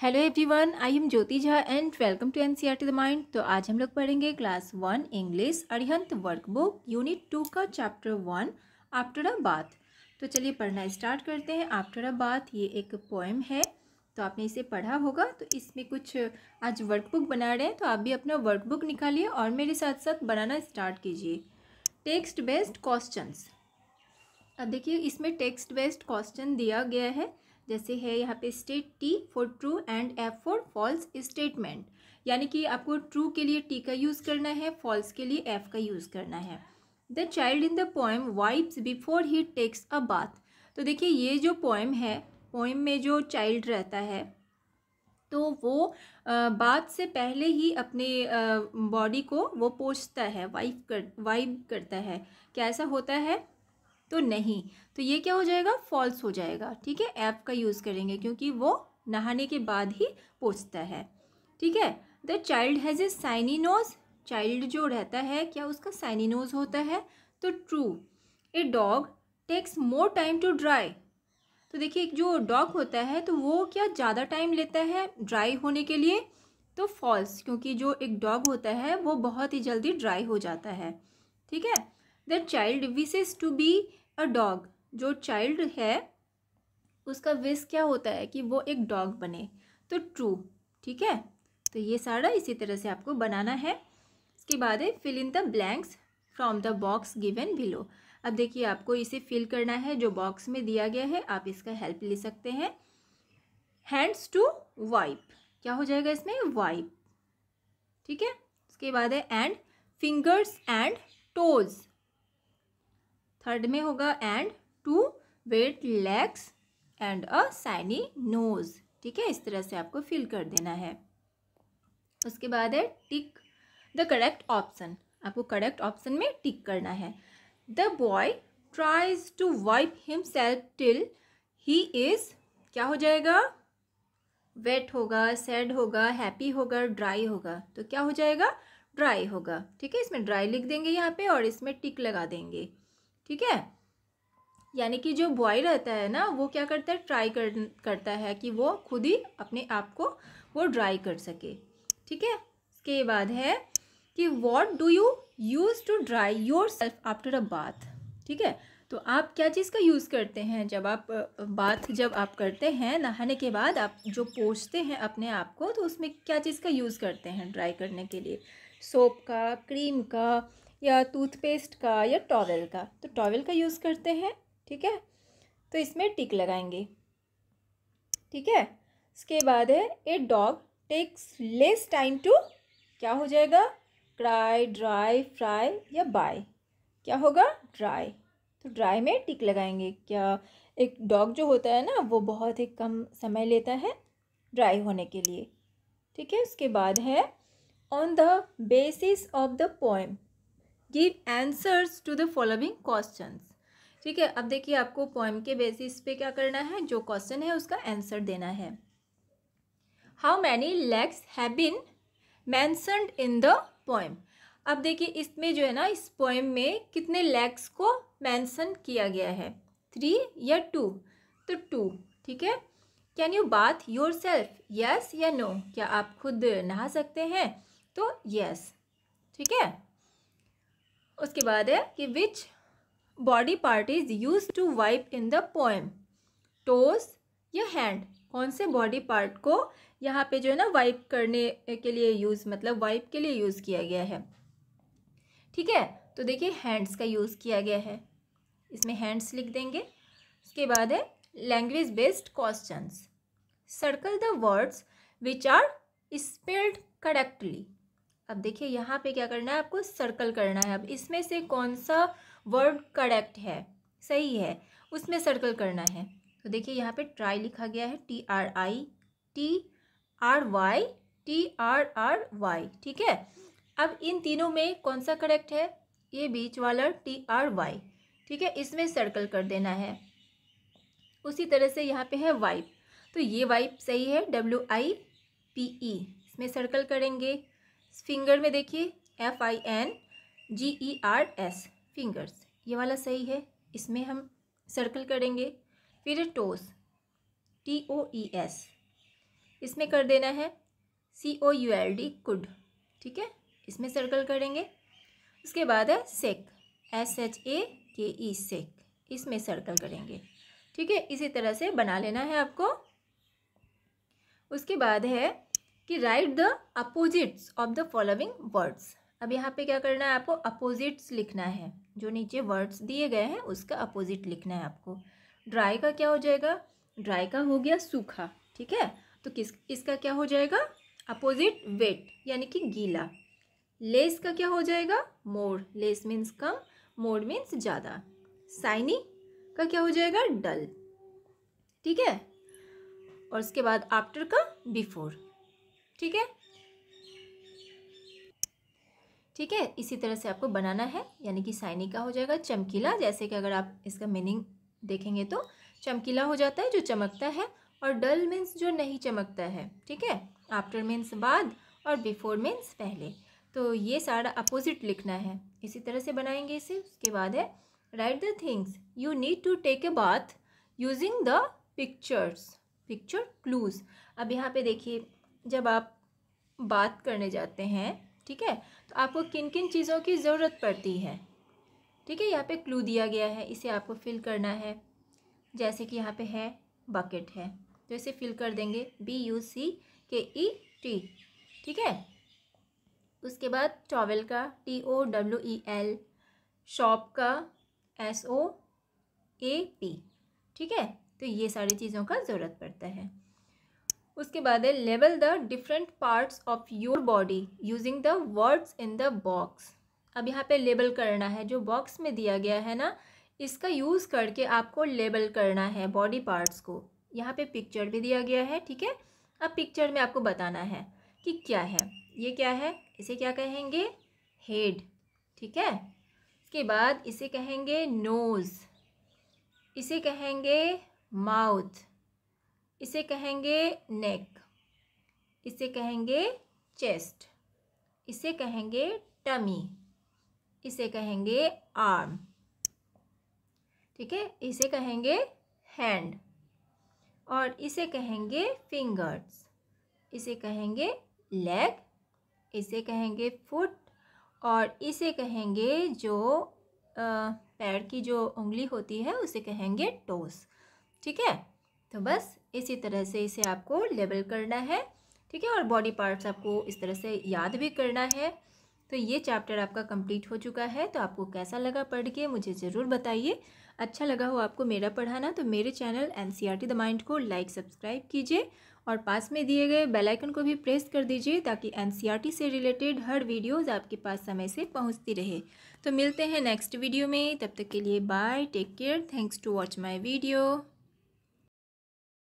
Hello everyone I am Jyoti Jha and welcome to NCERT the mind तो आज हम लोग पढ़ेंगे class one English Arihant workbook unit two का chapter one after a bath तो चलिए पढ़ना स्टार्ट करते हैं आफ्टर अ बाथ ये एक पोएम है तो आपने इसे पढ़ा होगा तो इसमें कुछ आज वर्कबुक बना रहे हैं तो आप भी अपना वर्कबुक निकालिए और मेरे साथ साथ बनाना स्टार्ट कीजिए टेक्स्ट बेस्ड क्वेश्चन अब देखिए इसमें टेक्स्ट बेस्ड क्वेश्चन दिया गया है जैसे है यहाँ पे state T for true and F for false statement यानी कि आपको ट्रू के लिए टी का यूज़ करना है फॉल्स के लिए एफ का यूज़ करना है the child in the poem wipes before he takes a bath तो देखिए ये जो पोएम है पोएम में जो चाइल्ड रहता है तो वो बात से पहले ही अपने बॉडी को वो पोछता है वाइप कर वाइप करता है क्या ऐसा होता है तो नहीं तो ये क्या हो जाएगा फॉल्स हो जाएगा ठीक है ऐप का यूज़ करेंगे क्योंकि वो नहाने के बाद ही पूछता है ठीक है the child has a shiny nose child जो रहता है क्या उसका साइनी नोज होता है तो true a dog takes more time to dry तो देखिए जो डॉग होता है तो वो क्या ज़्यादा टाइम लेता है ड्राई होने के लिए तो फॉल्स क्योंकि जो एक डॉग होता है वो बहुत ही जल्दी ड्राई हो जाता है ठीक है the child wishes to be a dog जो चाइल्ड है उसका विश क्या होता है कि वो एक डॉग बने तो ट्रू ठीक है तो ये सारा इसी तरह से आपको बनाना है इसके बाद है fill in the blanks from the box given below अब देखिए आपको इसे फिल करना है जो बॉक्स में दिया गया है आप इसका हेल्प ले सकते हैं हैंड्स टू वाइप क्या हो जाएगा इसमें वाइप ठीक है उसके बाद है and fingers and toes third में होगा and two wet legs and a shiny nose ठीक है इस तरह से आपको फिल कर देना है उसके बाद है टिक द करेक्ट ऑप्शन आपको करेक्ट ऑप्शन में टिक करना है the boy tries to wipe himself till he is क्या हो जाएगा वेट होगा सैड होगा हैप्पी होगा ड्राई होगा तो क्या हो जाएगा ड्राई होगा ठीक है इसमें ड्राई लिख देंगे यहाँ पे और इसमें टिक लगा देंगे ठीक है यानी कि जो बॉय रहता है ना वो क्या करता है ट्राई कर करता है कि वो खुद ही अपने आप को वो ड्राई कर सके ठीक है इसके बाद है कि what do you use to dry yourself after a bath ठीक है तो आप क्या चीज़ का यूज़ करते हैं जब आप बात जब आप करते हैं नहाने के बाद आप जो पोछते हैं अपने आप को तो उसमें क्या चीज़ का यूज़ करते हैं ड्राई करने के लिए सोप का क्रीम का या टूथपेस्ट का या टॉवेल का तो टॉवेल का यूज़ करते हैं ठीक है तो इसमें टिक लगाएंगे ठीक है इसके बाद है a dog takes less time to क्या हो जाएगा क्राई ड्राई फ्राई या बाय क्या होगा ड्राई तो ड्राई में टिक लगाएंगे क्या एक डॉग जो होता है ना वो बहुत ही कम समय लेता है ड्राई होने के लिए ठीक है उसके बाद है on the basis of the poem give answers to the following questions ठीक है अब देखिए आपको पोएम के बेसिस पे क्या करना है जो क्वेश्चन है उसका आंसर देना है how many legs have been mentioned in the poem अब देखिए इसमें जो है ना इस पोएम में कितने लेग्स को मैंसन किया गया है थ्री या टू तो टू ठीक है can you bath yourself yes या नो क्या आप खुद नहा सकते हैं तो यस yes. ठीक है उसके बाद है कि which body part is use to wipe in the poem toes या हैंड कौन से बॉडी पार्ट को यहाँ पे जो है ना वाइप करने के लिए यूज़ मतलब वाइप के लिए यूज़ किया गया है ठीक है तो देखिए हैंड्स का यूज़ किया गया है इसमें हैंड्स लिख देंगे उसके बाद है language based questions circle the words which are spelled correctly अब देखिए यहाँ पे क्या करना है आपको सर्कल करना है अब इसमें से कौन सा वर्ड करेक्ट है सही है उसमें सर्कल करना है तो देखिए यहाँ पे ट्राई लिखा गया है T R I T R Y T R R Y ठीक है अब इन तीनों में कौन सा करेक्ट है ये बीच वाला टी आर वाई ठीक है इसमें सर्कल कर देना है उसी तरह से यहाँ पे है वाइप तो ये वाइप सही है डब्ल्यू आई पी ई इसमें सर्कल करेंगे फिंगर में देखिए F I N G E R S fingers ये वाला सही है इसमें हम सर्कल करेंगे फिर toes T O E S इसमें कर देना है C O U L D could ठीक है इसमें सर्कल करेंगे उसके बाद है सेक एस एच ए के ई सेक इसमें सर्कल करेंगे ठीक है इसी तरह से बना लेना है आपको उसके बाद है कि write the opposites of the following words अब यहाँ पे क्या करना है आपको अपोजिट्स लिखना है जो नीचे वर्ड्स दिए गए हैं उसका अपोजिट लिखना है आपको ड्राई का क्या हो जाएगा ड्राई का हो गया सूखा ठीक है तो किस इसका क्या हो जाएगा अपोजिट वेट यानी कि गीला लेस का क्या हो जाएगा मोर लेस मीन्स कम मोर मीन्स ज़्यादा साइनी का क्या हो जाएगा डल ठीक है और उसके बाद आफ्टर का बिफोर ठीक है ठीक है इसी तरह से आपको बनाना है यानी कि साइनी का हो जाएगा चमकीला जैसे कि अगर आप इसका मीनिंग देखेंगे तो चमकीला हो जाता है जो चमकता है और डल मीन्स जो नहीं चमकता है ठीक है आफ्टर मीन्स बाद और बिफोर मीन्स पहले तो ये सारा अपोजिट लिखना है इसी तरह से बनाएंगे इसे उसके बाद है write the things you need to take a bath using the pictures picture clues अब यहाँ पे देखिए जब आप बात करने जाते हैं ठीक है तो आपको किन किन चीज़ों की ज़रूरत पड़ती है ठीक है यहाँ पे क्लू दिया गया है इसे आपको फिल करना है जैसे कि यहाँ पे है बकेट है तो इसे फिल कर देंगे बी यू सी के ई टी ठीक है उसके बाद टॉवल का T O W E L shop का एस ओ ए पी ठीक है तो ये सारी चीज़ों का ज़रूरत पड़ता है उसके बाद है लेवल the different parts of your body using the words in the box अब यहाँ पे लेबल करना है जो बॉक्स में दिया गया है ना इसका यूज़ करके आपको लेबल करना है बॉडी पार्ट्स को यहाँ पे पिक्चर भी दिया गया है ठीक है अब पिक्चर में आपको बताना है कि क्या है ये क्या है इसे क्या कहेंगे हेड ठीक है इसके बाद इसे कहेंगे नोज़ इसे कहेंगे माउथ इसे कहेंगे नेक इसे कहेंगे चेस्ट इसे कहेंगे टमी इसे कहेंगे आर्म ठीक है इसे कहेंगे हैंड और इसे कहेंगे फिंगर्स इसे कहेंगे लेग इसे कहेंगे फुट और इसे कहेंगे जो पैर की जो उंगली होती है उसे कहेंगे टोस ठीक है तो बस इसी तरह से इसे आपको लेबल करना है ठीक है और बॉडी पार्ट्स आपको इस तरह से याद भी करना है तो ये चैप्टर आपका कंप्लीट हो चुका है तो आपको कैसा लगा पढ़ के मुझे ज़रूर बताइए अच्छा लगा हो आपको मेरा पढ़ाना तो मेरे channel N C R T the mind को लाइक सब्सक्राइब कीजिए और पास में दिए गए बेल आइकन को भी प्रेस कर दीजिए ताकि एन सी आर टी से रिलेटेड हर वीडियोज़ आपके पास समय से पहुँचती रहे तो मिलते हैं नेक्स्ट वीडियो में तब तक के लिए bye take care thanks to watch my video